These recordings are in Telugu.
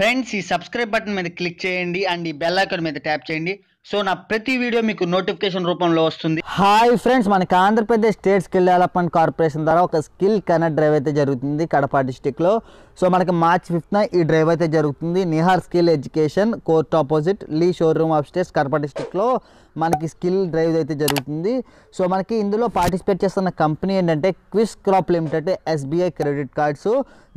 ఫ్రెండ్స్ ఈ సబ్స్క్రైబ్ బటన్ మీద క్లిక్ చేయండి అండ్ ఈ బెల్ ఐకాన్ మీద ట్యాప్ చేయండి సో నా ప్రతి వీడియో మీకు నోటిఫికేషన్ రూపంలో వస్తుంది హాయ్ ఫ్రెండ్స్ మనకి Andhra Pradesh state skill development corporation ద్వారా ఒక స్కిల్ కనెక్ట్ డ్రైవ్ అయితే జరుగుతుంది కడప డిస్టిక్లో సో మనకి మార్చ్ ఫిఫ్త్న ఈ డ్రైవ్ అయితే జరుగుతుంది Nihar skill education court opposite Lee showroom of states Kadapa డిస్టిక్లో మనకి స్కిల్ డ్రైవ్ అయితే జరుగుతుంది సో మనకి ఇందులో పార్టిసిపేట్ చేస్తున్న కంపెనీ ఏంటంటే Quess Corp limited SBI credit cards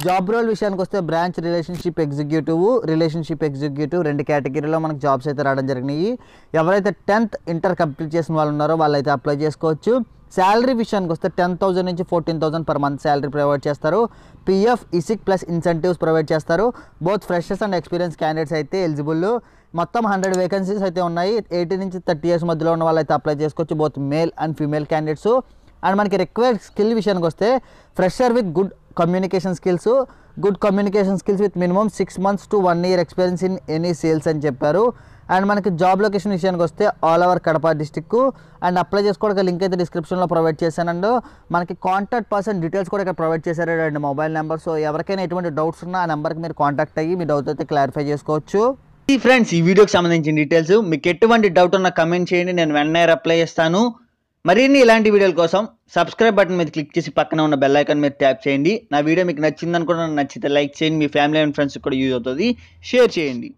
job role విషయానికి వస్తే branch relationship executive relationship executive రెండు కేటగిరీలో మనకు జాబ్స్ అయితే రావడం జరిగినాయి ఎవరైతే టెన్త్ ఇంటర్ కంప్లీట్ చేసిన వాళ్ళు ఉన్నారో వాళ్ళైతే అప్లై చేసుకోవచ్చు శాలరీ విషయానికి వస్తే టెన్ థౌసండ్ నుంచి fourteen thousand per month salary provide చేస్తారు PF ESIC plus incentives provide చేస్తారు both freshers and experience candidates అయితే ఎలిజిబుల్ మొత్తం హండ్రెడ్ వేకెన్సీస్ అయితే ఉన్నాయి ఎయిటీ నుంచి థర్టీ ఇయర్స్ మధ్యలో ఉన్న వాళ్ళు అప్లై చేసుకోవచ్చు both male and female candidates and మనకి రిక్వైర్డ్ స్కిల్ విషయానికి వస్తే fresher with good communication skills good communication skills with minimum six months to one year experience in any sales అని చెప్పారు అండ్ మనకి జాబ్ లొకేషన్ విషయానికి వస్తే all over Kadapa district and apply చేసుకోవడానికి లింక్ అయితే డిస్క్రిప్షన్లో ప్రొవైడ్ చేశానండి మనకి కాంటాక్ట్ పర్సన్ డీటెయిల్స్ కూడా ఇక్కడ ప్రొవైడ్ చేశారు అండ్ మొబైల్ నెంబర్ సో ఎవరికైనా ఎటువంటి డౌట్స్ ఉన్నా ఆ నెంబర్కి మీరు కాంటాక్ట్ అయ్యి మీ డౌట్ అయితే క్లారిఫై చేసుకోవచ్చు ఈ ఫ్రెండ్స్ ఈ వీడియోకి సంబంధించిన డీటెయిల్స్ మీకు ఎటువంటి డౌట్ ఉన్నా కమెంట్ చేయండి నేను వెంటనే రిప్లై చేస్తాను మరిన్ని ఇలాంటి వీడియోల కోసం సబ్స్క్రైబ్ బటన్ మీద క్లిక్ చేసి పక్కన ఉన్న బెల్ ఐకాన్ మీద ట్యాప్ చేయండి నా వీడియో మీకు నచ్చిందనుకున్నా నచ్చితే లైక్ చేయండి మీ ఫ్యామిలీ అండ్ ఫ్రెండ్స్ కూడా యూజ్ అవుతుంది షేర్ చేయండి